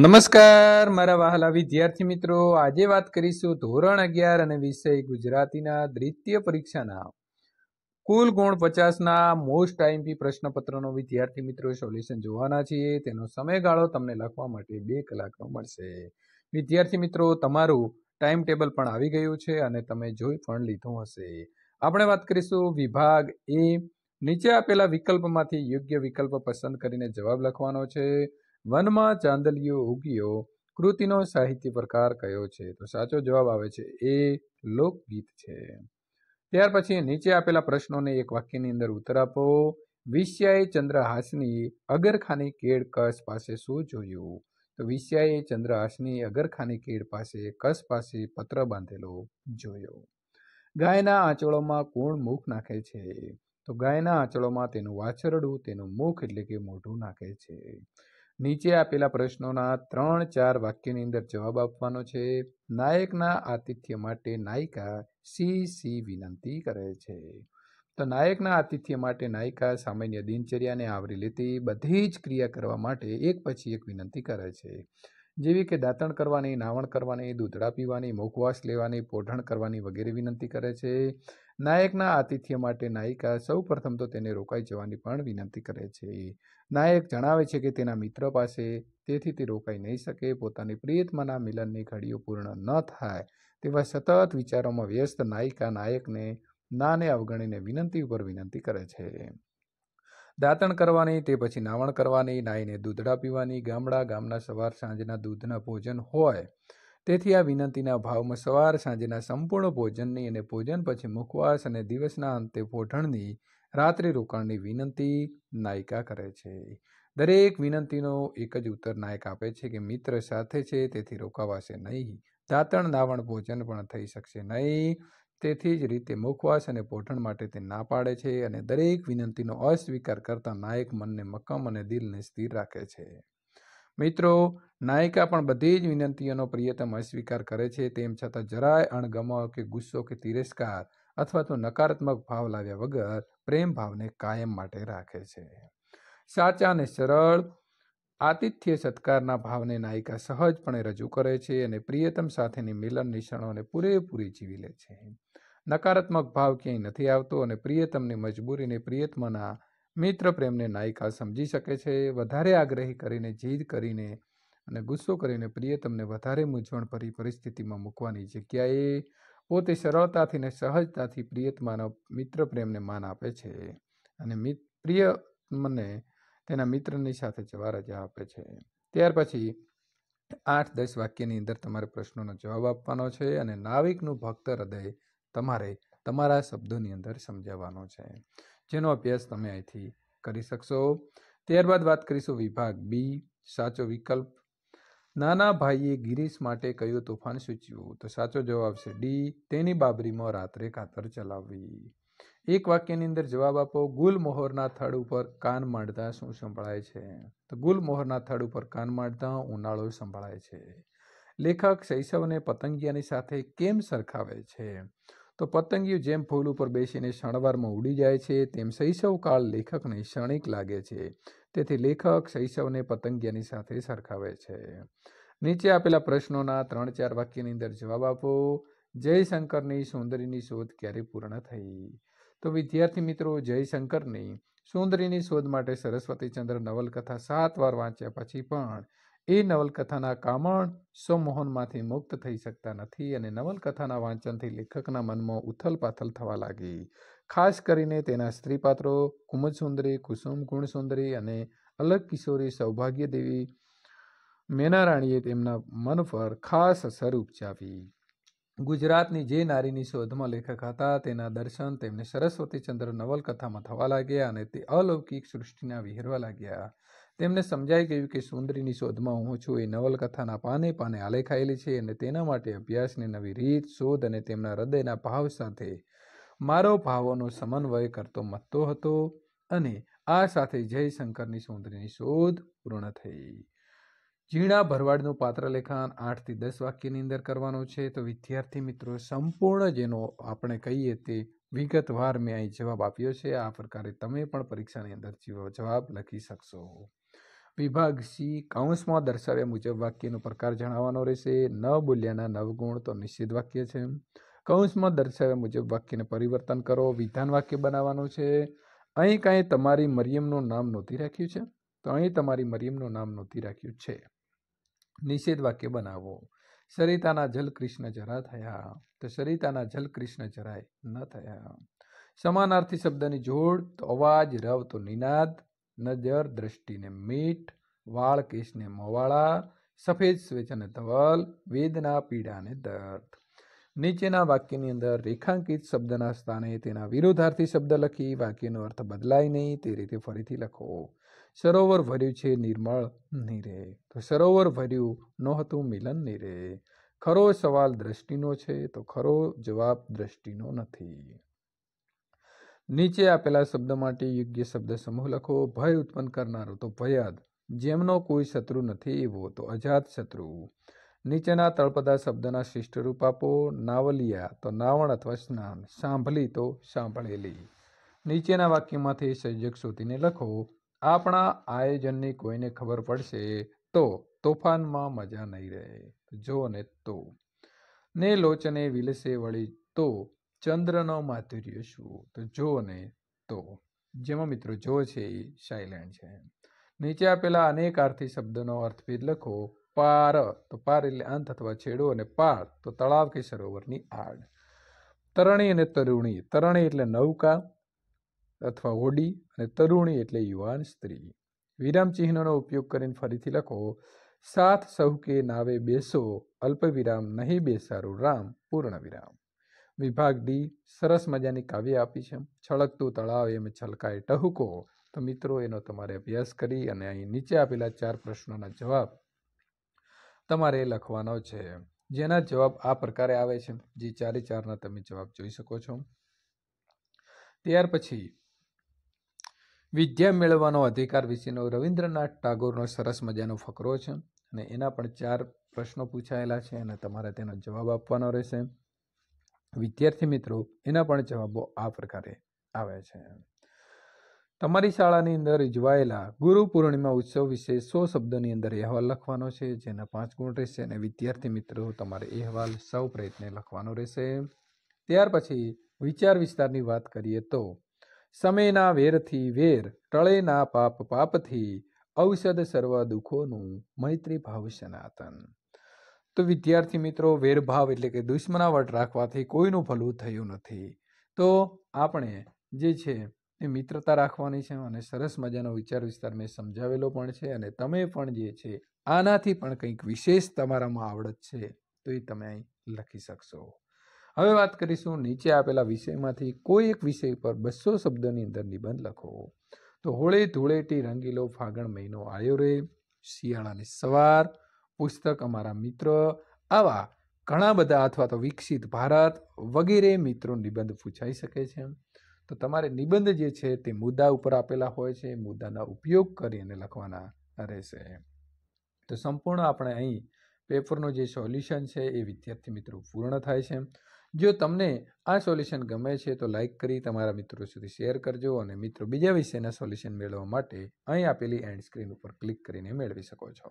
નમસ્કાર મારા વહાલા વિદ્યાર્થી મિત્રો આજે વાત કરીશું ધોરણ અગિયાર અને વિષય ગુજરાતીના દ્વિતીય પરીક્ષાના કુલ ગુણ પચાસના મોસ્ટ આઈએમપી પ્રશ્નપત્રનો વિદ્યાર્થી મિત્રો સોલ્યુશન જોવાના છીએ તેનો સમયગાળો તમને લખવા માટે બે કલાકનો મળશે વિદ્યાર્થી મિત્રો તમારું ટાઈમ ટેબલ પણ આવી ગયું છે અને તમે જોઈ પણ લીધું હશે આપણે વાત કરીશું વિભાગ એ નીચે આપેલા વિકલ્પમાંથી યોગ્ય વિકલ્પ પસંદ કરીને જવાબ લખવાનો છે વનમાં ચાંદલીઓ ઉગ્યો કૃતિનો સાહિત્ય પ્રકાર કયો છે તો સાચો જવાબ આવે છે એ લોકગીત છે ત્યાર પછી નીચે આપેલા પ્રશ્નોને એક વાક્યની અંદર ઉત્તર આપો વિષ્યાએ ચંદ્રહાસની અગરખાની કેળ કસ પાસે શું જોયું તો વિષ્યાએ ચંદ્રહાસની અગરખાની કેળ પાસે કસ પાસે પત્ર બાંધેલો જોયો ગાયના આંચળોમાં કોણ મુખ નાખે છે તો ગાયના આંચળોમાં તેનું વાછરડું તેનું મુખ એટલે કે મોઢું નાખે છે નીચે આપેલા પ્રશ્નોના ત્રણ ચાર વાક્યની અંદર જવાબ આપવાનો છે નાયકના આતિથ્ય માટે નાયિકા સી સી વિનંતી કરે છે તો નાયકના આતિથ્ય માટે નાયિકા સામાન્ય દિનચર્યાને આવરી લેતી બધી જ ક્રિયા કરવા માટે એક પછી એક વિનંતી કરે છે જેવી કે દાંતણ કરવાની નાવણ કરવાની દૂધડા પીવાની મુખવાસ લેવાની પોઢણ કરવાની વગેરે વિનંતી કરે છે નાયકના આતિથ્ય માટે નાયિકા સૌ પ્રથમ તો તેને રોકાઈ જવાની પણ વિનંતી કરે છે નાયક જણાવે છે કે તેના મિત્ર પાસે તેથી તે રોકાઈ નહીં શકે પોતાની પ્રિયતમાના મિલનની ઘડીઓ પૂર્ણ ન થાય તેવા સતત વિચારોમાં વ્યસ્ત નાયિકા નાયકને નાને અવગણીને વિનંતી ઉપર વિનંતી કરે છે દાંતણ કરવાની તે પછી નાવણ કરવાની નાઈને દૂધડા પીવાની ગામડા ગામના સવાર સાંજના દૂધના ભોજન હોય તેથી આ વિનંતીના ભાવમાં સવાર સાંજના સંપૂર્ણ ભોજનની અને ભોજન પછી મુખવાસ અને દિવસના અંતે ભોઢણની રાત્રિ રોકાણની વિનંતી નાયિકા કરે છે દરેક વિનંતીનો એક જ ઉત્તર નાયક આપે છે કે મિત્ર સાથે છે તેથી રોકાવાશે નહીં દાંતણ નાવણ ભોજન પણ થઈ શકશે નહીં તેથી જ રીતે મુખવાસ અને પોઠણ માટે તે ના પાડે છે અને દરેક વિનંતીનો અસ્વીકાર કરતા નાયક મનને મક્કમ અને દિલને સ્થિર રાખે છે મિત્રો નાયિકા પણ બધી જ વિનંતીઓનો પ્રિયતમ અસ્વીકાર કરે છે તેમ છતાં જરાય અણગમો કે ગુસ્સો કે તિરસ્કાર અથવા તો નકારાત્મક ભાવ લાવ્યા વગર પ્રેમ ભાવને કાયમ માટે રાખે છે સાચા અને સરળ આતિથ્ય સત્કારના ભાવને નાયિકા સહજપણે રજૂ કરે છે અને પ્રિયતમ સાથેની મિલન નિશાળોને પૂરેપૂરી જીવી લે છે નકારાત્મક ભાવ ક્યાંય નથી આવતો અને પ્રિયતમની મજબૂરીને પ્રિયતમાના મિત્ર પ્રેમને નાયિકા સમજી શકે છે વધારે આગ્રહી કરીને જીદ કરીને અને ગુસ્સો કરીને પ્રિયતમને વધારે મૂંઝવણ મૂંઝવણભરી પરિસ્થિતિમાં મૂકવાની જગ્યાએ પોતે સરળતાથી ને સહજતાથી પ્રિયતમાનો મિત્ર પ્રેમને માન આપે છે અને પ્રિય મને તેના મિત્રની સાથે જવા રજા આપે છે ત્યાર પછી આઠ દસ વાક્યની અંદર તમારે પ્રશ્નોનો જવાબ આપવાનો છે અને નાવિકનું ભક્ત હૃદય તમારે તમારા શબ્દોની અંદર સમજાવવાનો છે જેનો અભ્યાસ તમે અહીંથી કરી શકશો ત્યારબાદ વાત કરીશું વિભાગ બી સાચો વિકલ્પ નાના ભાઈએ ગિરીશ માટે કયું તોફાન સૂચવ્યું તો સાચો જવાબ છે ડી તેની બાબરીમાં રાત્રે કાતર ચલાવવી એક વાક્યની અંદર જવાબ આપો ગુલમોહરના થડ ઉપર કાન માંડતા શું સંભળાય છે તો ગુલમોહરના થડ ઉપર કાન માંડતા ઉનાળો સંભળાય છે લેખક શૈશવને પતંગિયાની સાથે કેમ સરખાવે છે તો પતંગિયું જેમ ફૂલ ઉપર બેસીને શણવારમાં ઉડી જાય છે તેમ શૈશવકાળ લેખકને ક્ષણિક લાગે છે તેથી લેખક શૈશવને પતંગિયાની સાથે સરખાવે છે નીચે આપેલા પ્રશ્નોના ત્રણ ચાર વાક્યની અંદર જવાબ આપો જયશંકરની સુંદરીની શોધ ક્યારે પૂર્ણ થઈ તો વિદ્યાર્થી મિત્રો જયશંકરની સુંદરીની શોધ માટે સરસ્વતીચંદ્ર નવલકથા સાત વાર વાંચ્યા પછી પણ એ નવલકથાના કામણ સંમોહનમાંથી મુક્ત થઈ શકતા નથી અને નવલકથાના વાંચનથી લેખકના મનમાં ઉથલ પાથલ થવા લાગી ખાસ કરીને તેના સ્ત્રી પાત્રો કુમજ સુંદરી કુસુમ ગુણસુંદરી અને અલગ કિશોરી સૌભાગ્ય દેવી મેનારાણીએ તેમના મન પર ખાસ અસર ઉપજાવી ગુજરાતની જે નારીની શોધમાં લેખક હતા તેના દર્શન તેમને સરસ્વતીચંદ્ર નવલકથામાં થવા લાગ્યા અને તે અલૌકિક સૃષ્ટિના વિહરવા લાગ્યા તેમને સમજાઈ ગયું કે સુંદરીની શોધમાં હું છું એ નવલકથાના પાને પાને આલેખાયેલી છે અને તેના માટે અભ્યાસની નવી રીત શોધ અને તેમના હૃદયના ભાવ સાથે મારો ભાવોનો સમન્વય કરતો મથતો હતો અને આ સાથે જયશંકરની સુંદરીની શોધ પૂર્ણ થઈ ઝીણા ભરવાડનું પાત્ર લેખન આઠથી દસ વાક્યની અંદર કરવાનું છે તો વિદ્યાર્થી મિત્રો સંપૂર્ણ જેનો આપણે કહીએ તે વિગતવાર મેં અહીં જવાબ આપ્યો છે આ પ્રકારે તમે પણ પરીક્ષાની અંદર જવાબ લખી શકશો વિભાગ સી કાઉન્સમાં દર્શાવ્યા મુજબ વાક્યનો પ્રકાર જણાવવાનો રહેશે ન બોલ્યાના નવગુણ તો નિષેધ વાક્ય છે કૌંસમાં દર્શાવ્યા મુજબ વાક્યને પરિવર્તન કરો વિધાન વાક્ય બનાવવાનું છે અહીં કાંઈ તમારી મરિયમનું નામ નોંધી રાખ્યું છે તો અહીં તમારી મરિયમનું નામ નોંધી રાખ્યું છે નિષેધ વાક્ય બનાવો સરિતાના જલ કૃષ્ણ જરા થયા તો સરિતાના જલ કૃષ્ણ જરાય ન થયા સમાનાર્થી શબ્દની જોડ તો અવાજ રવ તો નિનાદ નજર દ્રષ્ટિને મીઠ વાળ કેશને મોવાળા સફેદ સ્વેચ અને ધવલ વેદના પીડાને દર્દ નીચેના વાક્યની અંદર રેખાંકિત શબ્દના સ્થાને તેના વિરોધાર્થી શબ્દ લખી વાક્યનો અર્થ બદલાય નહીં તે રીતે ફરીથી લખો સરોવર ભર્યું છે નિર્મળ નિરે તો સરોવર ભર્યું નહોતું મિલન નિરે ખરો સવાલ દ્રષ્ટિનો છે તો ખરો જવાબ દ્રષ્ટિનો નથી નીચે આપેલા શબ્દ માટે યોગ્ય શબ્દ સમૂહ લખો ભય ઉત્પન્ન કરનારો તો ભયાદ જેમનો કોઈ શત્રુ નથી એવો તો અજાત શત્રુ નીચેના તળપદા શબ્દના શિષ્ટ રૂપ આપો નાવલિયા તો નાવણ અથવા સ્નાન સાંભળી તો સાંભળેલી નીચેના વાક્યમાંથી સંયોજક શોધીને લખો આપણા આયોજનની કોઈને ખબર પડશે તો તોફાનમાં મજા નહીં રહે જો ને તો ને લોચને વિલસે વળી તો ચંદ્રનો માધુર્ય શું તો જો ને તો જેમાં મિત્રો જો છે એ સાયલેન્ટ છે નીચે આપેલા અનેક આર્થી શબ્દનો અર્થભેદ લખો પાર તો પાર એટલે અંત અથવા છેડો અને પાર તો તળાવ કે સરોવરની આડ તરણી અને તરુણી તરણી એટલે નૌકા અથવા હોડી અને તરુણી એટલે યુવાન સ્ત્રી વિરામ ચિહ્નનો ઉપયોગ કરીને ફરીથી લખો સાથ સૌ કે નાવે બેસો અલ્પ વિરામ નહીં બેસારું રામ પૂર્ણ વિરામ વિભાગ ડી સરસ મજાની કાવ્ય આપી છે છળકતું તળાવ એમ છલકાય ટહુકો તો મિત્રો એનો તમારે અભ્યાસ કરી અને અહીં નીચે આપેલા ચાર પ્રશ્નોના જવાબ તમારે લખવાનો છે જેના જવાબ આ પ્રકારે આવે છે જે ચારે ચારના તમે જવાબ જોઈ શકો છો ત્યાર પછી વિદ્યા મેળવવાનો અધિકાર વિશેનો રવિન્દ્રનાથ ટાગોરનો સરસ મજાનો ફકરો છે અને એના પણ ચાર પ્રશ્નો પૂછાયેલા છે અને તમારે તેનો જવાબ આપવાનો રહેશે વિદ્યાર્થી મિત્રો એના પણ જવાબો આ પ્રકારે આવે છે તમારી શાળાની અંદર ઉજવાયેલા ગુરુ પૂર્ણિમા ઉત્સવ વિશે સો શબ્દોની અંદર અહેવાલ લખવાનો છે જેના પાંચ ગુણ રહેશે અને વિદ્યાર્થી મિત્રો તમારે અહેવાલ સૌ પ્રયત્ને લખવાનો રહેશે ત્યાર પછી વિચાર વિસ્તારની વાત કરીએ તો સમયના વેરથી વેર ટળે પાપ પાપથી ઔષધ સર્વ દુઃખોનું મૈત્રી ભાવ સનાતન તો વિદ્યાર્થી મિત્રો વેરભાવ એટલે કે દુશ્મનાવટ રાખવાથી કોઈનું ભલું થયું નથી તો આપણે જે છે એ મિત્રતા રાખવાની છે અને સરસ મજાનો વિચાર વિસ્તાર મેં સમજાવેલો પણ છે અને તમે પણ જે છે આનાથી પણ કંઈક વિશેષ તમારામાં આવડત છે તો એ તમે અહીં લખી શકશો હવે વાત કરીશું નીચે આપેલા વિષયમાંથી કોઈ એક વિષય પર બસો શબ્દોની અંદર નિબંધ લખો તો હોળે ધૂળેટી રંગીલો ફાગણ મહિનો આવ્યો રે શિયાળાની સવાર પુસ્તક અમારા મિત્ર આવા ઘણા બધા અથવા તો વિકસિત ભારત વગેરે મિત્રો નિબંધ પૂછાઈ શકે છે તો તમારે નિબંધ જે છે તે મુદ્દા ઉપર આપેલા હોય છે મુદ્દાના ઉપયોગ કરી અને લખવાના રહેશે તો સંપૂર્ણ આપણે અહીં પેપરનું જે સોલ્યુશન છે એ વિદ્યાર્થી મિત્રો પૂર્ણ થાય છે જો તમને આ સોલ્યુશન ગમે છે તો લાઇક કરી તમારા મિત્રો સુધી શેર કરજો અને મિત્રો બીજા વિષયના સોલ્યુશન મેળવવા માટે અહીં આપેલી એન્ડ સ્ક્રીન ઉપર ક્લિક કરીને મેળવી શકો છો